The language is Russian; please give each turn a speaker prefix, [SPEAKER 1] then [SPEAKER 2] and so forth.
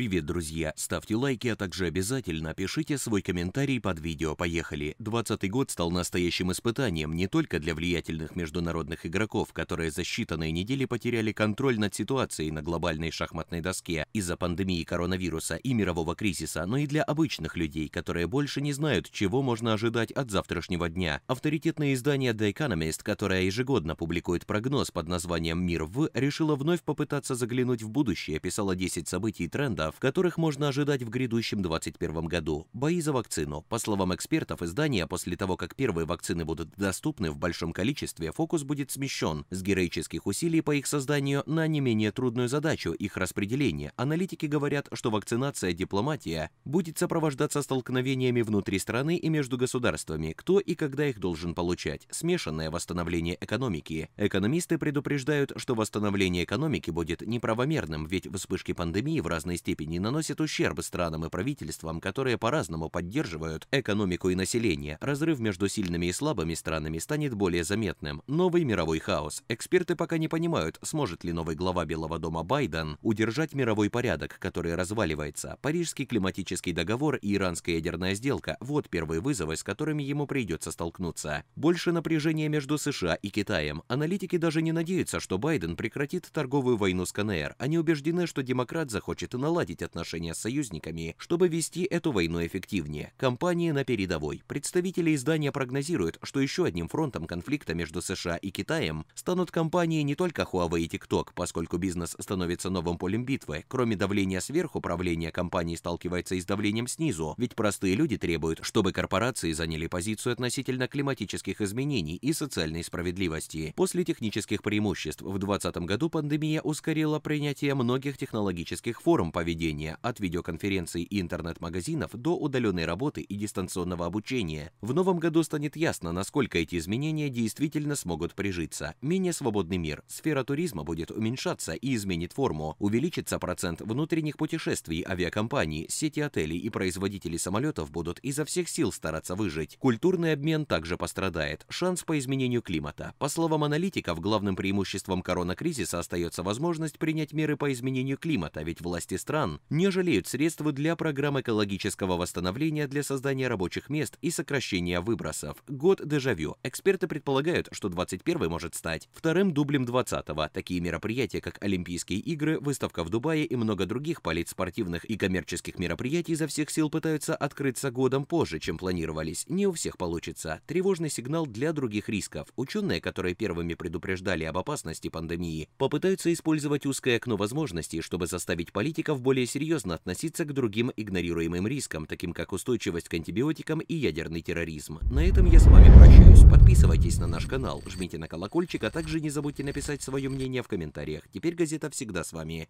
[SPEAKER 1] Привет, друзья! Ставьте лайки, а также обязательно пишите свой комментарий под видео. Поехали! 20 год стал настоящим испытанием не только для влиятельных международных игроков, которые за считанные недели потеряли контроль над ситуацией на глобальной шахматной доске из-за пандемии коронавируса и мирового кризиса, но и для обычных людей, которые больше не знают, чего можно ожидать от завтрашнего дня. Авторитетное издание The Economist, которое ежегодно публикует прогноз под названием «Мир в», решило вновь попытаться заглянуть в будущее, писало 10 событий и трендов, в которых можно ожидать в грядущем 2021 году. Бои за вакцину. По словам экспертов издания, после того, как первые вакцины будут доступны в большом количестве, фокус будет смещен с героических усилий по их созданию на не менее трудную задачу их распределения. Аналитики говорят, что вакцинация дипломатия будет сопровождаться столкновениями внутри страны и между государствами, кто и когда их должен получать. Смешанное восстановление экономики. Экономисты предупреждают, что восстановление экономики будет неправомерным, ведь вспышки пандемии в разной степени степени наносит ущерб странам и правительствам, которые по-разному поддерживают экономику и население. Разрыв между сильными и слабыми странами станет более заметным. Новый мировой хаос. Эксперты пока не понимают, сможет ли новый глава Белого дома Байден удержать мировой порядок, который разваливается. Парижский климатический договор и иранская ядерная сделка – вот первые вызовы, с которыми ему придется столкнуться. Больше напряжения между США и Китаем. Аналитики даже не надеются, что Байден прекратит торговую войну с КНР. Они убеждены, что демократ захочет наладить наладить отношения с союзниками, чтобы вести эту войну эффективнее. Компании на передовой. Представители издания прогнозируют, что еще одним фронтом конфликта между США и Китаем станут компании не только Huawei и TikTok, поскольку бизнес становится новым полем битвы. Кроме давления сверху, правление компаний сталкивается и с давлением снизу, ведь простые люди требуют, чтобы корпорации заняли позицию относительно климатических изменений и социальной справедливости. После технических преимуществ в 2020 году пандемия ускорила принятие многих технологических форм поведения поведения от видеоконференций и интернет-магазинов до удаленной работы и дистанционного обучения. В новом году станет ясно, насколько эти изменения действительно смогут прижиться. Менее свободный мир, сфера туризма будет уменьшаться и изменит форму. Увеличится процент внутренних путешествий авиакомпаний, сети отелей и производители самолетов будут изо всех сил стараться выжить. Культурный обмен также пострадает. Шанс по изменению климата. По словам аналитиков, главным преимуществом коронакризиса остается возможность принять меры по изменению климата, ведь власти стран стран не жалеют средств для программ экологического восстановления для создания рабочих мест и сокращения выбросов. Год дежавю. Эксперты предполагают, что 21 может стать вторым дублем 20-го. Такие мероприятия, как Олимпийские игры, выставка в Дубае и много других палит спортивных и коммерческих мероприятий за всех сил пытаются открыться годом позже, чем планировались. Не у всех получится. Тревожный сигнал для других рисков. Ученые, которые первыми предупреждали об опасности пандемии, попытаются использовать узкое окно возможностей, чтобы заставить политиков больше более серьезно относиться к другим игнорируемым рискам, таким как устойчивость к антибиотикам и ядерный терроризм. На этом я с вами прощаюсь. Подписывайтесь на наш канал, жмите на колокольчик, а также не забудьте написать свое мнение в комментариях. Теперь газета всегда с вами.